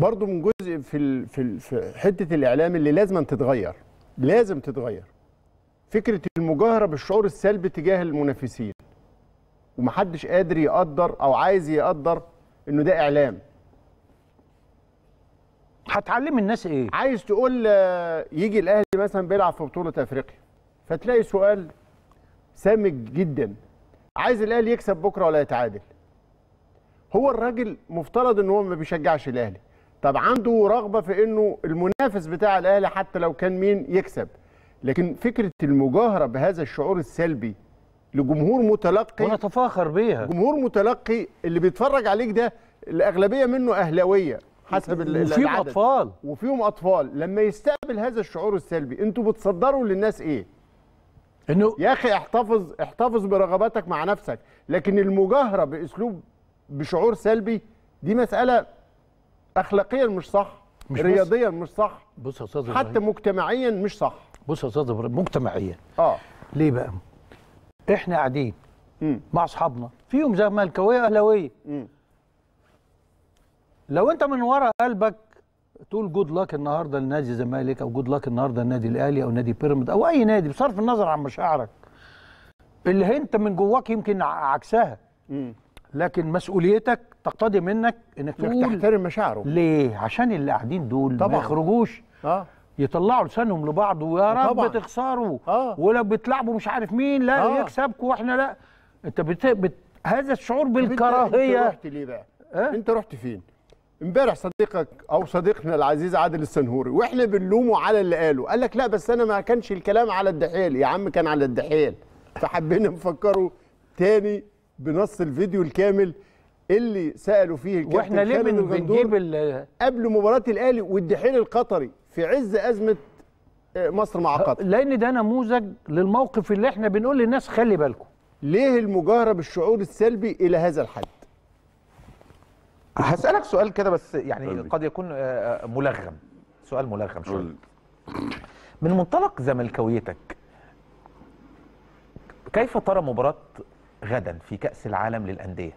برضو من جزء في في, في حته الاعلام اللي لازم تتغير لازم تتغير فكره المجاهره بالشعور السلبي تجاه المنافسين ومحدش قادر يقدر او عايز يقدر انه ده اعلام هتعلم الناس ايه عايز تقول آه، يجي الاهلي مثلا بيلعب في بطوله افريقيا فتلاقي سؤال سامج جدا عايز الاهلي يكسب بكره ولا يتعادل هو الراجل مفترض ان هو ما بيشجعش الاهلي طب عنده رغبه في انه المنافس بتاع الاهلي حتى لو كان مين يكسب لكن فكره المجاهره بهذا الشعور السلبي لجمهور متلقي ونتفاخر بيها جمهور متلقي اللي بيتفرج عليك ده الاغلبيه منه اهلاويه حسب العدد وفيهم اطفال وفيهم اطفال لما يستقبل هذا الشعور السلبي انتوا بتصدروا للناس ايه انه يا اخي احتفظ احتفظ برغباتك مع نفسك لكن المجاهره باسلوب بشعور سلبي دي مساله اخلاقيا مش صح مش رياضيا مش صح بص يا استاذ حتى مجتمعيا مش صح بص يا استاذ مجتمعيا اه ليه بقى احنا قاعدين مع اصحابنا فيهم زملكاويه اهلاويه لو انت من ورا قلبك تقول جود لك النهارده لنادي الزمالك او جود لك النهارده النادي الاهلي او نادي بيراميدز او اي نادي بصرف النظر عن مشاعرك اللي انت من جواك يمكن عكسها لكن مسؤوليتك تقتضي منك انك تقول تحترم مشاعره ليه عشان اللي قاعدين دول طبعا. ما يخرجوش اه يطلعوا لسانهم لبعض ويا رب طبعا. تخسروا آه. ولو بتلعبوا مش عارف مين لا آه. يكسبكوا واحنا لا انت بت... بت... هذا الشعور بالكراهيه انت رحت ليه بقى؟ أه؟ انت رحت فين؟ امبارح صديقك او صديقنا العزيز عادل السنهوري واحنا بنلومه على اللي قاله قال لك لا بس انا ما كانش الكلام على الدحيل يا عم كان على الدحيل فحبينا نفكره تاني بنص الفيديو الكامل اللي سالوا فيه الكابتن واحنا ليه بنجيب قبل مباراه الاهلي والدحيل القطري في عز ازمه آه، مصر مع قطر لان ده نموذج للموقف اللي احنا بنقول للناس خلي بالكم ليه المجاهره بالشعور السلبي الى هذا الحد هسالك سؤال كده بس يعني قلبي. قد يكون آه، آه، ملغم سؤال ملغم شويه من منطلق زملكاويتك كيف ترى مباراه غدا في كاس العالم للانديه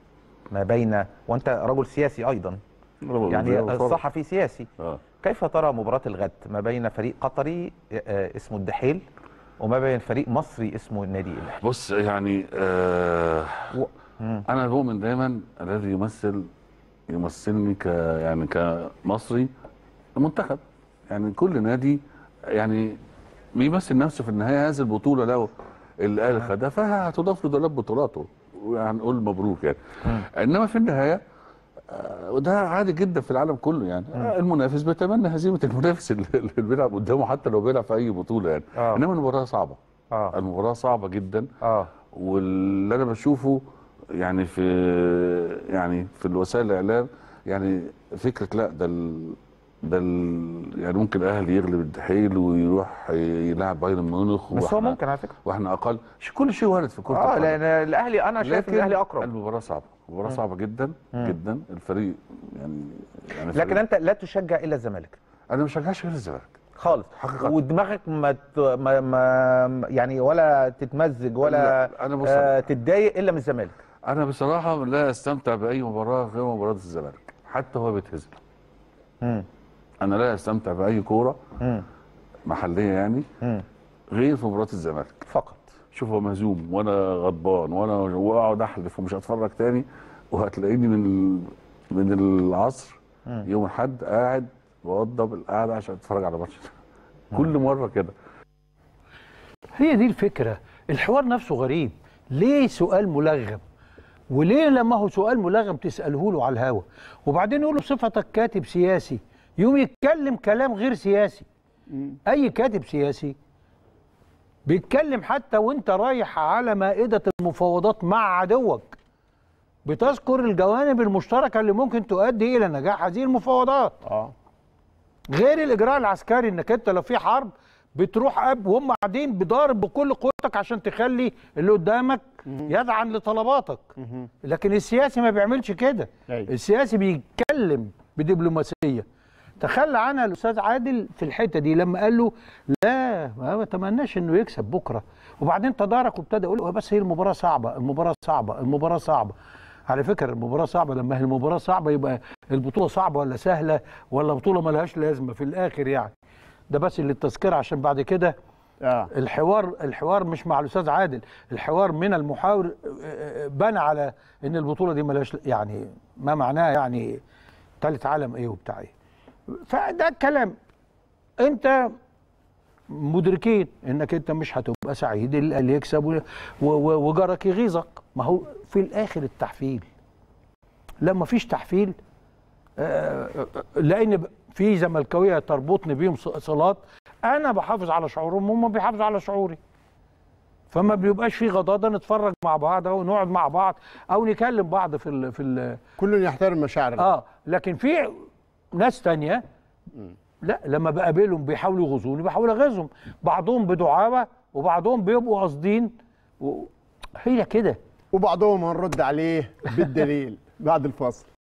ما بين وانت رجل سياسي ايضا يعني الصحفي سياسي آه. كيف ترى مباراه الغد ما بين فريق قطري آه، آه، اسمه الدحيل وما بين فريق مصري اسمه النادي الاهلي بص يعني آه و... انا بؤمن دايما الذي يمثل يمثلني ك يعني كمصري المنتخب يعني كل نادي يعني بيمثل نفسه في النهايه هذه البطوله له اللي قال آه. فها هتضاف دولاب بطولاته وهنقول مبروك يعني آه. انما في النهايه آه، وده عادي جدا في العالم كله يعني آه المنافس بيتمنى هزيمه المنافس اللي بيلعب قدامه حتى لو بيلعب في اي بطوله يعني آه. انما المباراه صعبه آه. المباراه صعبه جدا آه. واللي انا بشوفه يعني في يعني في الوسائل الاعلام يعني فكره لا ده ده يعني ممكن الاهلي يغلب الدحيل ويروح يلعب بايرن ميونخ بس هو ممكن على فكره واحنا اقل كل شيء وارد في كره اه لان الاهلي انا شايف ان الاهلي اقرب المباراه صعبه مباراه صعبه جدا مم. جدا الفريق يعني, يعني الفريق لكن انت لا تشجع الا الزمالك انا ما بشجعش غير الزمالك خالص حقيقة. ودماغك ما, ت... ما ما يعني ولا تتمزج ولا أنا آه تتضايق الا من الزمالك انا بصراحه لا استمتع باي مباراه غير مباراه الزمالك حتى هو بيتهزم امم انا لا استمتع باي كوره محليه يعني غير في مباراه الزمالك فقط شوف هو مهزوم وانا غضبان وانا واقعد احلف ومش هتفرج تاني وهتلاقيني من من العصر يوم الاحد قاعد بوضب القعده عشان اتفرج على ماتش كل مره كده هي دي الفكره الحوار نفسه غريب ليه سؤال ملغم وليه لما هو سؤال ملغم تساله له على الهوا وبعدين يقول له صفتك كاتب سياسي يقوم يتكلم كلام غير سياسي اي كاتب سياسي بيتكلم حتى وانت رايح على مائده المفاوضات مع عدوك بتذكر الجوانب المشتركه اللي ممكن تؤدي الى نجاح هذه المفاوضات اه غير الاجراء العسكري انك انت لو في حرب بتروح اب وهم قاعدين بضارب بكل قوتك عشان تخلي اللي قدامك يذعن لطلباتك لكن السياسي ما بيعملش كده السياسي بيتكلم بدبلوماسيه تخلى عنها الاستاذ عادل في الحته دي لما قال له لا ما بتمناش انه يكسب بكره وبعدين تدارك وابتدى يقول بس هي المباراه صعبه المباراه صعبه المباراه صعبه على فكره المباراه صعبه لما هي المباراه صعبه يبقى البطوله صعبه ولا سهله ولا بطوله ملهاش لازمه في الاخر يعني ده بس للتذكره عشان بعد كده آه. الحوار الحوار مش مع الاستاذ عادل الحوار من المحاور آه، آه، بنى على ان البطوله دي ملهاش يعني ما معناها يعني تالت عالم ايه وبتاع ايه فده الكلام انت مدركين انك انت مش هتبقى سعيد اللي يكسب وجارك يغيظك ما هو في الاخر التحفيل لما فيش تحفيل آه، آه، آه، لان في زملكاويه تربطني بيهم صلات انا بحافظ على شعورهم وهم بيحافظوا على شعوري فما بيبقاش في غضاضه نتفرج مع بعض او نقعد مع بعض او نكلم بعض في الـ في الـ كل يحترم مشاعرنا اه لكن في ناس تانية لا لما بقابلهم بيحاولوا يغزوني بحاول اغيظهم بعضهم بدعابه وبعضهم بيبقوا قاصدين هي كده وبعضهم هنرد عليه بالدليل بعد الفاصل